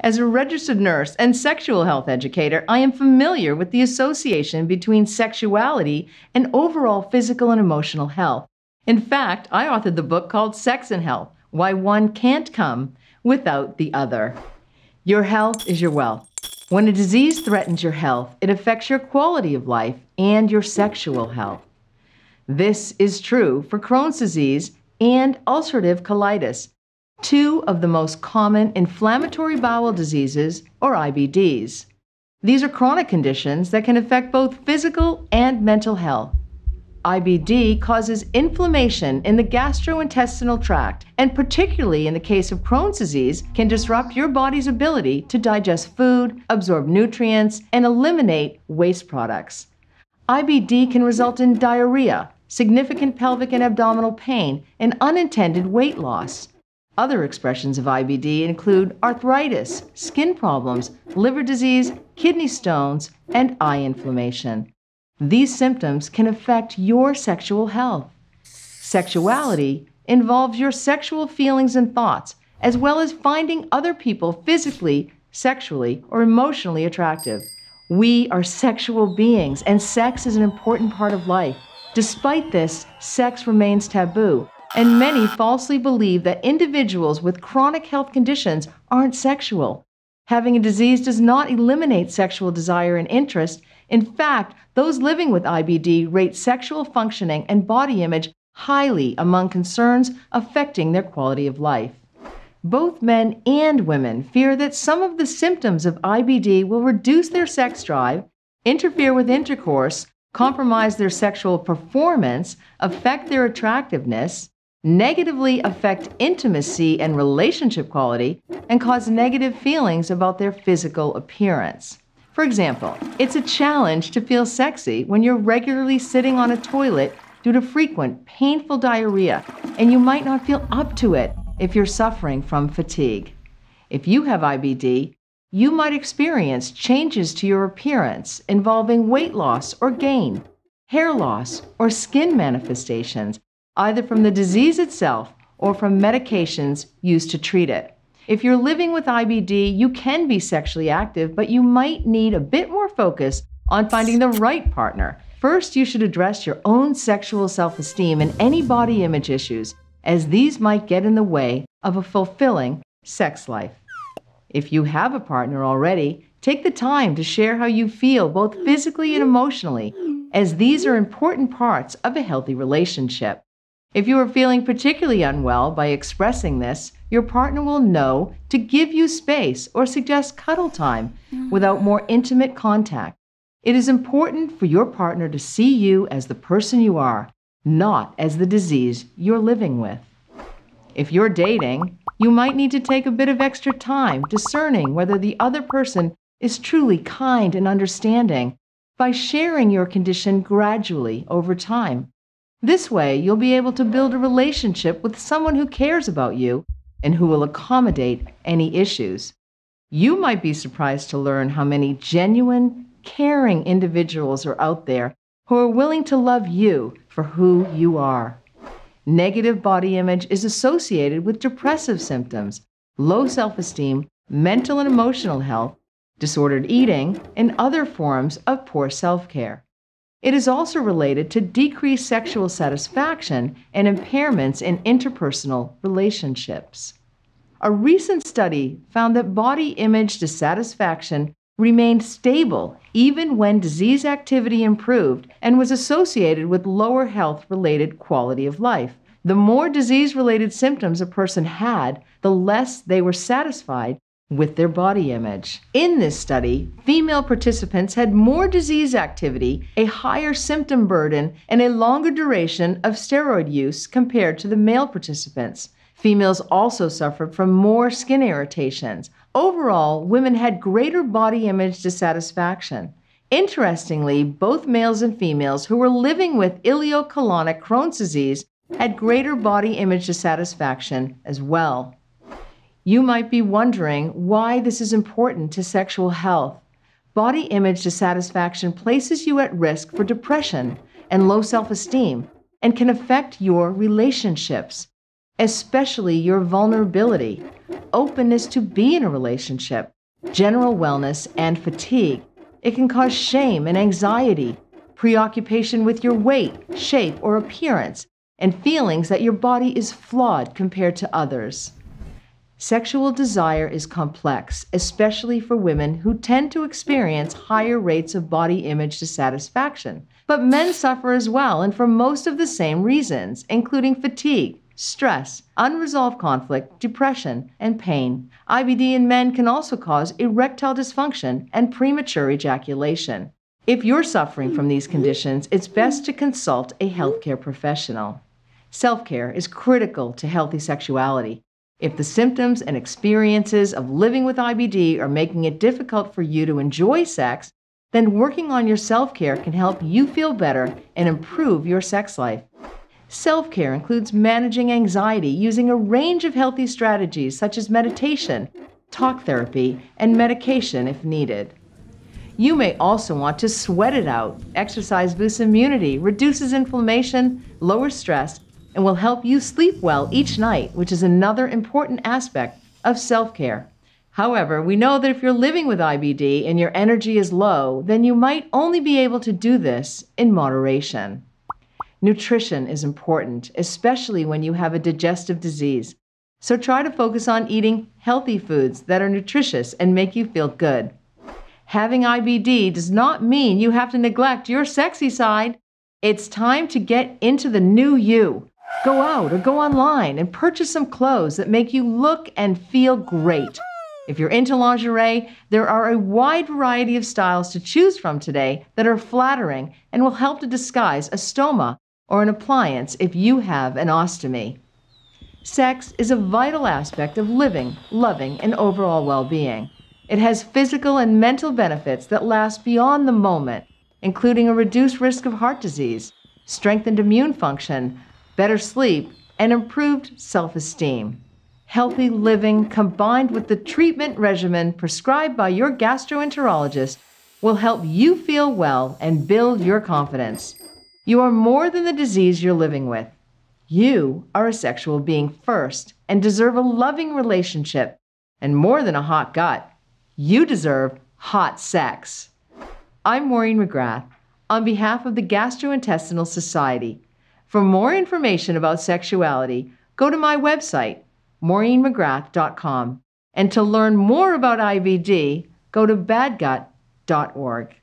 As a registered nurse and sexual health educator, I am familiar with the association between sexuality and overall physical and emotional health. In fact, I authored the book called Sex and Health Why One Can't Come Without the Other. Your health is your wealth. When a disease threatens your health, it affects your quality of life and your sexual health. This is true for Crohn's disease and ulcerative colitis, two of the most common inflammatory bowel diseases, or IBDs. These are chronic conditions that can affect both physical and mental health. IBD causes inflammation in the gastrointestinal tract, and particularly in the case of Crohn's disease, can disrupt your body's ability to digest food, absorb nutrients, and eliminate waste products. IBD can result in diarrhea, significant pelvic and abdominal pain, and unintended weight loss. Other expressions of IBD include arthritis, skin problems, liver disease, kidney stones, and eye inflammation. These symptoms can affect your sexual health. Sexuality involves your sexual feelings and thoughts, as well as finding other people physically, sexually, or emotionally attractive. We are sexual beings, and sex is an important part of life. Despite this, sex remains taboo, and many falsely believe that individuals with chronic health conditions aren't sexual. Having a disease does not eliminate sexual desire and interest. In fact, those living with IBD rate sexual functioning and body image highly among concerns affecting their quality of life. Both men and women fear that some of the symptoms of IBD will reduce their sex drive, interfere with intercourse, compromise their sexual performance, affect their attractiveness, negatively affect intimacy and relationship quality and cause negative feelings about their physical appearance. For example, it's a challenge to feel sexy when you're regularly sitting on a toilet due to frequent painful diarrhea, and you might not feel up to it if you're suffering from fatigue. If you have IBD, you might experience changes to your appearance involving weight loss or gain, hair loss, or skin manifestations either from the disease itself or from medications used to treat it. If you're living with IBD, you can be sexually active, but you might need a bit more focus on finding the right partner. First, you should address your own sexual self esteem and any body image issues, as these might get in the way of a fulfilling sex life. If you have a partner already, take the time to share how you feel, both physically and emotionally, as these are important parts of a healthy relationship. If you are feeling particularly unwell by expressing this, your partner will know to give you space or suggest cuddle time without more intimate contact. It is important for your partner to see you as the person you are, not as the disease you're living with. If you're dating, you might need to take a bit of extra time discerning whether the other person is truly kind and understanding by sharing your condition gradually over time. This way, you'll be able to build a relationship with someone who cares about you and who will accommodate any issues. You might be surprised to learn how many genuine, caring individuals are out there who are willing to love you for who you are. Negative body image is associated with depressive symptoms, low self esteem, mental and emotional health, disordered eating, and other forms of poor self care. It is also related to decreased sexual satisfaction and impairments in interpersonal relationships. A recent study found that body image dissatisfaction remained stable even when disease activity improved and was associated with lower health related quality of life. The more disease related symptoms a person had, the less they were satisfied with their body image. In this study, female participants had more disease activity, a higher symptom burden, and a longer duration of steroid use compared to the male participants. Females also suffered from more skin irritations. Overall, women had greater body image dissatisfaction. Interestingly, both males and females who were living with ileocolonic Crohn's disease had greater body image dissatisfaction as well. You might be wondering why this is important to sexual health. Body image dissatisfaction places you at risk for depression and low self esteem and can affect your relationships, especially your vulnerability, openness to be in a relationship, general wellness, and fatigue. It can cause shame and anxiety, preoccupation with your weight, shape, or appearance, and feelings that your body is flawed compared to others. Sexual desire is complex, especially for women who tend to experience higher rates of body image dissatisfaction. But men suffer as well, and for most of the same reasons, including fatigue, stress, unresolved conflict, depression, and pain. IBD in men can also cause erectile dysfunction and premature ejaculation. If you're suffering from these conditions, it's best to consult a healthcare professional. Self care is critical to healthy sexuality. If the symptoms and experiences of living with IBD are making it difficult for you to enjoy sex, then working on your self care can help you feel better and improve your sex life. Self care includes managing anxiety using a range of healthy strategies such as meditation, talk therapy, and medication if needed. You may also want to sweat it out. Exercise boosts immunity, reduces inflammation, lowers stress, and will help you sleep well each night, which is another important aspect of self care. However, we know that if you're living with IBD and your energy is low, then you might only be able to do this in moderation. Nutrition is important, especially when you have a digestive disease. So try to focus on eating healthy foods that are nutritious and make you feel good. Having IBD does not mean you have to neglect your sexy side. It's time to get into the new you. Go out or go online and purchase some clothes that make you look and feel great. If you're into lingerie, there are a wide variety of styles to choose from today that are flattering and will help to disguise a stoma or an appliance if you have an ostomy. Sex is a vital aspect of living, loving, and overall well being. It has physical and mental benefits that last beyond the moment, including a reduced risk of heart disease, strengthened immune function, better sleep, and improved self esteem. Healthy living combined with the treatment regimen prescribed by your gastroenterologist will help you feel well and build your confidence. You are more than the disease you're living with. You are a sexual being first and deserve a loving relationship and more than a hot gut. You deserve hot sex. I'm Maureen McGrath on behalf of the Gastrointestinal Society. For more information about sexuality, go to my website, maureenmcgrath.com. And to learn more about IBD, go to badgut.org.